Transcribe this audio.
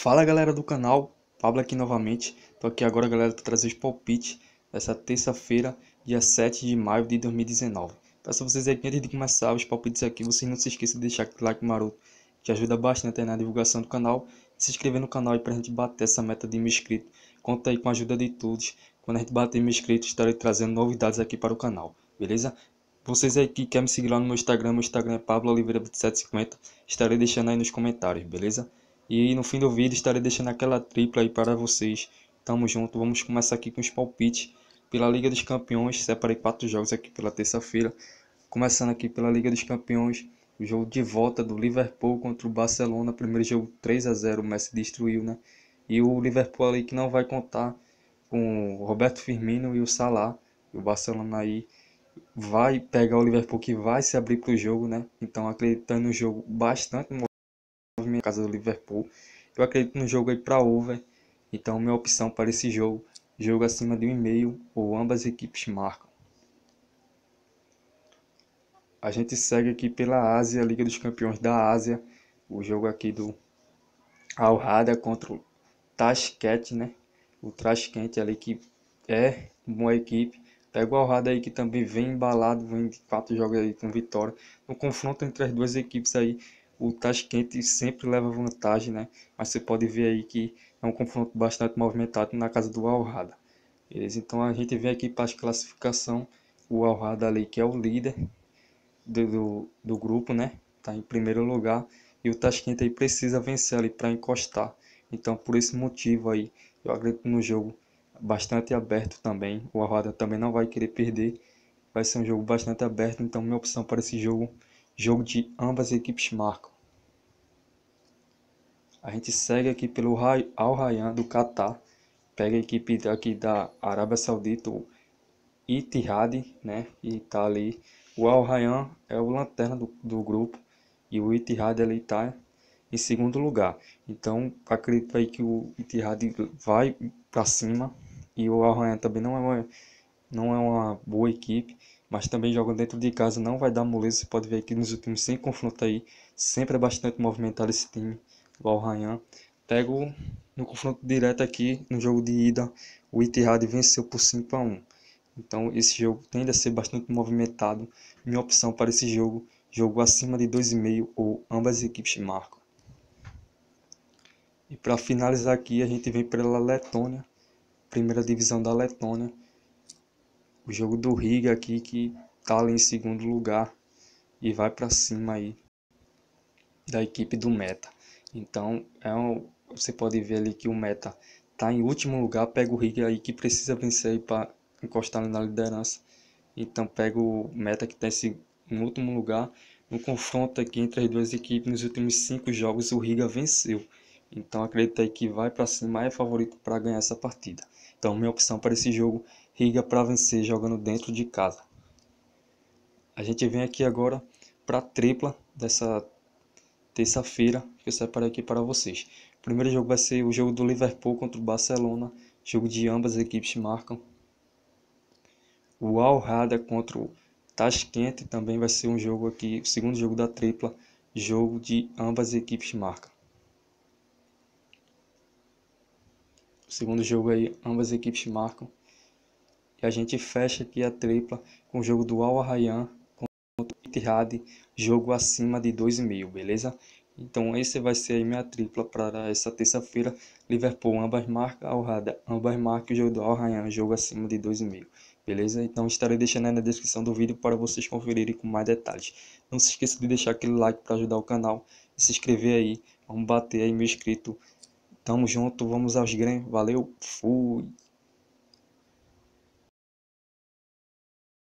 Fala galera do canal, Pablo aqui novamente, tô aqui agora galera para trazer os palpites dessa terça-feira, dia 7 de maio de 2019. Peço a vocês aqui antes de começar os palpites aqui, vocês não se esqueçam de deixar aquele like maroto, que ajuda bastante na divulgação do canal, e se inscrever no canal aí pra gente bater essa meta de mil inscritos. Conta aí com a ajuda de todos, quando a gente bater mil inscritos estarei trazendo novidades aqui para o canal, beleza? Vocês aí que querem me seguir lá no meu Instagram, meu Instagram é Oliveira 750, estarei deixando aí nos comentários, beleza? E no fim do vídeo estarei deixando aquela tripla aí para vocês. Tamo junto, vamos começar aqui com os palpites pela Liga dos Campeões. Separei quatro jogos aqui pela terça-feira. Começando aqui pela Liga dos Campeões, o jogo de volta do Liverpool contra o Barcelona. Primeiro jogo 3 a 0 o Messi destruiu, né? E o Liverpool ali que não vai contar com o Roberto Firmino e o Salah. E o Barcelona aí vai pegar o Liverpool que vai se abrir para o jogo, né? Então acreditando no jogo bastante casa do Liverpool. Eu acredito no jogo aí para over, então minha opção para esse jogo, jogo acima de um e e-mail ou ambas equipes marcam. A gente segue aqui pela Ásia, Liga dos Campeões da Ásia, o jogo aqui do Al contra o Tashkent, né? O Tashkent ali que é uma equipe Pega o Alrada aí que também vem embalado, vem de quatro jogos aí com vitória. No confronto entre as duas equipes aí, o Tashkent sempre leva vantagem, né? Mas você pode ver aí que é um confronto bastante movimentado na casa do Alrada. Beleza? Então a gente vem aqui para a classificação, o Alrada ali que é o líder do, do, do grupo, né? Tá em primeiro lugar e o Tashkent aí precisa vencer ali para encostar. Então por esse motivo aí, eu acredito no jogo bastante aberto também. O Alrada também não vai querer perder. Vai ser um jogo bastante aberto, então minha opção para esse jogo Jogo de ambas equipes marcam. A gente segue aqui pelo Al Rayyan do Qatar Pega a equipe aqui da Arábia Saudita, o Itihad, né? E tá ali. O Al Rayyan é o lanterna do, do grupo. E o Itihad ali tá em segundo lugar. Então, acredito aí que o Itihad vai para cima. E o Al Rayyan também não é, uma, não é uma boa equipe mas também jogando dentro de casa não vai dar moleza. Você pode ver que nos últimos 100 confrontos aí, sempre é bastante movimentado esse time do Al Pego no confronto direto aqui, no jogo de ida, o Itihad venceu por 5 a 1. Então esse jogo tende a ser bastante movimentado. Minha opção para esse jogo, jogo acima de 2,5 ou ambas as equipes marcam. E para finalizar aqui, a gente vem pela Letônia, primeira divisão da Letônia. O jogo do Riga aqui que tá ali em segundo lugar e vai para cima aí da equipe do Meta. Então, é um, você pode ver ali que o Meta tá em último lugar, pega o Riga aí que precisa vencer aí para encostar na liderança. Então, pega o Meta que tá em último lugar. No confronto aqui entre as duas equipes, nos últimos cinco jogos, o Riga venceu. Então acredito aí que vai para cima, é favorito para ganhar essa partida. Então minha opção para esse jogo Riga para vencer jogando dentro de casa. A gente vem aqui agora para a tripla dessa terça-feira que eu separei aqui para vocês. O primeiro jogo vai ser o jogo do Liverpool contra o Barcelona, jogo de ambas as equipes marcam. O Al contra o Tashkent também vai ser um jogo aqui, o segundo jogo da tripla, jogo de ambas as equipes marcam. O segundo jogo aí, ambas as equipes marcam. E a gente fecha aqui a tripla com o jogo do Al Rayyan contra o Itihad, jogo acima de 2,5, beleza? Então esse vai ser a minha tripla para essa terça-feira. Liverpool, ambas marcas, Al Rada, ambas marcas, o jogo do Al Rayyan, jogo acima de 2,5. Beleza? Então estarei deixando aí na descrição do vídeo para vocês conferirem com mais detalhes. Não se esqueça de deixar aquele like para ajudar o canal e se inscrever aí. Vamos bater aí meu inscrito. Tamo junto, vamos aos grãos. Valeu, fui!